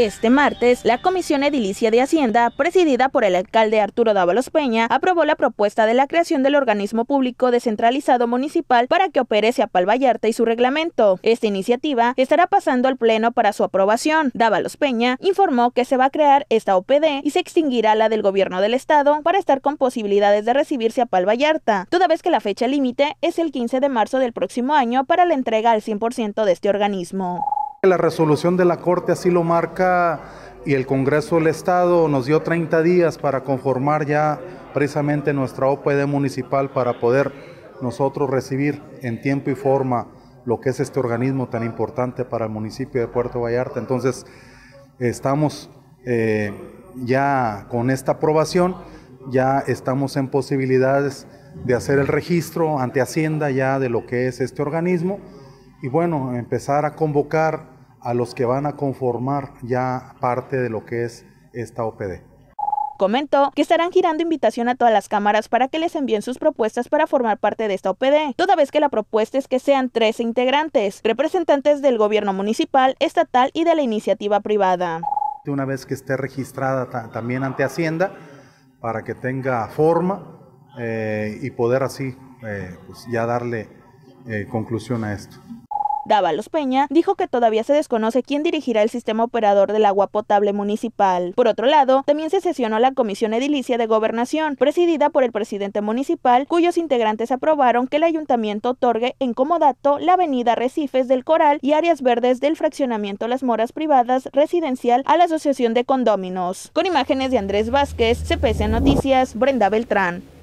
Este martes, la Comisión Edilicia de Hacienda, presidida por el alcalde Arturo Dávalos Peña, aprobó la propuesta de la creación del organismo público descentralizado municipal para que opere a Palvallarta y su reglamento. Esta iniciativa estará pasando al Pleno para su aprobación. Dávalos Peña informó que se va a crear esta OPD y se extinguirá la del gobierno del Estado para estar con posibilidades de recibirse a Palvallarta, toda vez que la fecha límite es el 15 de marzo del próximo año para la entrega al 100% de este organismo. La resolución de la Corte así lo marca y el Congreso del Estado nos dio 30 días para conformar ya precisamente nuestra OPD municipal para poder nosotros recibir en tiempo y forma lo que es este organismo tan importante para el municipio de Puerto Vallarta. Entonces, estamos eh, ya con esta aprobación, ya estamos en posibilidades de hacer el registro ante Hacienda ya de lo que es este organismo y bueno, empezar a convocar a los que van a conformar ya parte de lo que es esta OPD. Comentó que estarán girando invitación a todas las cámaras para que les envíen sus propuestas para formar parte de esta OPD, toda vez que la propuesta es que sean tres integrantes, representantes del gobierno municipal, estatal y de la iniciativa privada. Una vez que esté registrada también ante Hacienda, para que tenga forma eh, y poder así eh, pues ya darle eh, conclusión a esto. Dávalos Peña, dijo que todavía se desconoce quién dirigirá el sistema operador del agua potable municipal. Por otro lado, también se sesionó la Comisión Edilicia de Gobernación, presidida por el presidente municipal, cuyos integrantes aprobaron que el ayuntamiento otorgue en comodato la avenida Recifes del Coral y áreas verdes del fraccionamiento Las Moras Privadas Residencial a la Asociación de Condóminos. Con imágenes de Andrés Vázquez, CPC Noticias, Brenda Beltrán.